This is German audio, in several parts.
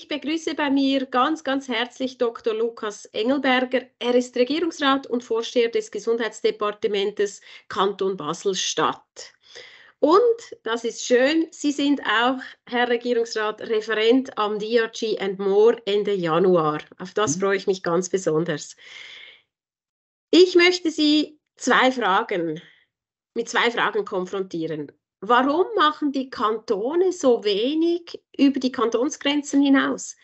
Ich begrüße bei mir ganz, ganz herzlich Dr. Lukas Engelberger. Er ist Regierungsrat und Vorsteher des Gesundheitsdepartements Kanton Basel-Stadt. Und, das ist schön, Sie sind auch, Herr Regierungsrat, Referent am DRG and More Ende Januar. Auf das mhm. freue ich mich ganz besonders. Ich möchte Sie zwei Fragen, mit zwei Fragen konfrontieren warum machen die Kantone so wenig über die Kantonsgrenzen hinaus?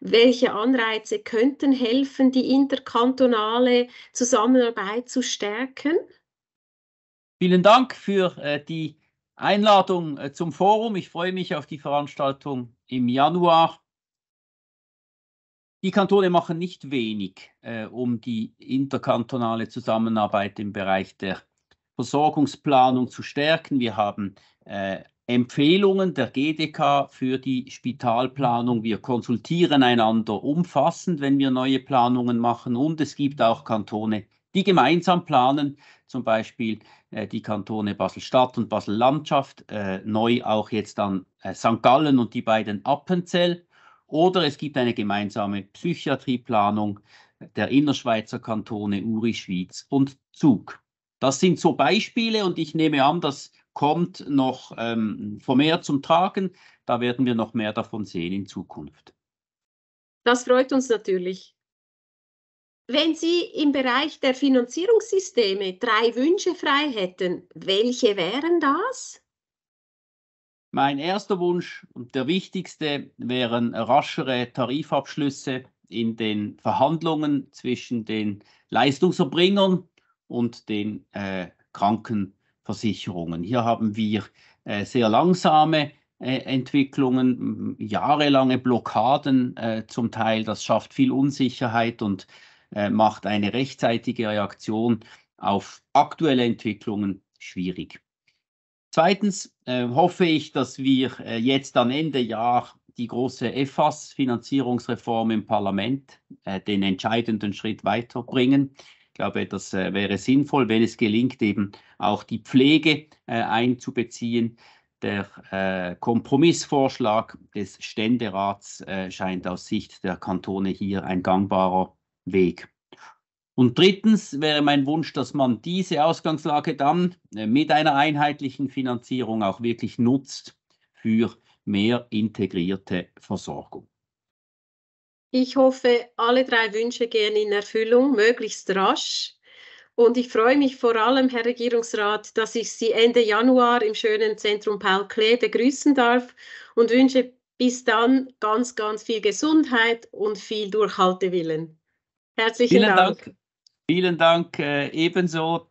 Welche Anreize könnten helfen, die interkantonale Zusammenarbeit zu stärken? Vielen Dank für äh, die Einladung äh, zum Forum. Ich freue mich auf die Veranstaltung im Januar. Die Kantone machen nicht wenig, äh, um die interkantonale Zusammenarbeit im Bereich der Versorgungsplanung zu stärken. Wir haben äh, Empfehlungen der GDK für die Spitalplanung. Wir konsultieren einander umfassend, wenn wir neue Planungen machen. Und es gibt auch Kantone, die gemeinsam planen, zum Beispiel äh, die Kantone Basel-Stadt und Basel-Landschaft, äh, neu auch jetzt dann äh, St. Gallen und die beiden Appenzell. Oder es gibt eine gemeinsame Psychiatrieplanung der Innerschweizer Kantone Uri, Schwyz und Zug. Das sind so Beispiele und ich nehme an, das kommt noch ähm, vermehrt zum Tragen. Da werden wir noch mehr davon sehen in Zukunft. Das freut uns natürlich. Wenn Sie im Bereich der Finanzierungssysteme drei Wünsche frei hätten, welche wären das? Mein erster Wunsch und der wichtigste wären raschere Tarifabschlüsse in den Verhandlungen zwischen den Leistungserbringern und den äh, Krankenversicherungen. Hier haben wir äh, sehr langsame äh, Entwicklungen, jahrelange Blockaden äh, zum Teil. Das schafft viel Unsicherheit und äh, macht eine rechtzeitige Reaktion auf aktuelle Entwicklungen schwierig. Zweitens äh, hoffe ich, dass wir äh, jetzt am Ende Jahr die große EFAS-Finanzierungsreform im Parlament äh, den entscheidenden Schritt weiterbringen. Ich glaube, das äh, wäre sinnvoll, wenn es gelingt, eben auch die Pflege äh, einzubeziehen. Der äh, Kompromissvorschlag des Ständerats scheint aus Sicht der Kantone hier ein gangbarer Weg. Und drittens wäre mein Wunsch, dass man diese Ausgangslage dann mit einer einheitlichen Finanzierung auch wirklich nutzt für mehr integrierte Versorgung. Ich hoffe, alle drei Wünsche gehen in Erfüllung, möglichst rasch. Und ich freue mich vor allem, Herr Regierungsrat, dass ich Sie Ende Januar im schönen Zentrum Paul Klee begrüßen darf und wünsche bis dann ganz, ganz viel Gesundheit und viel Durchhaltewillen. Herzlichen Vielen Dank. Dank. Vielen Dank äh, ebenso.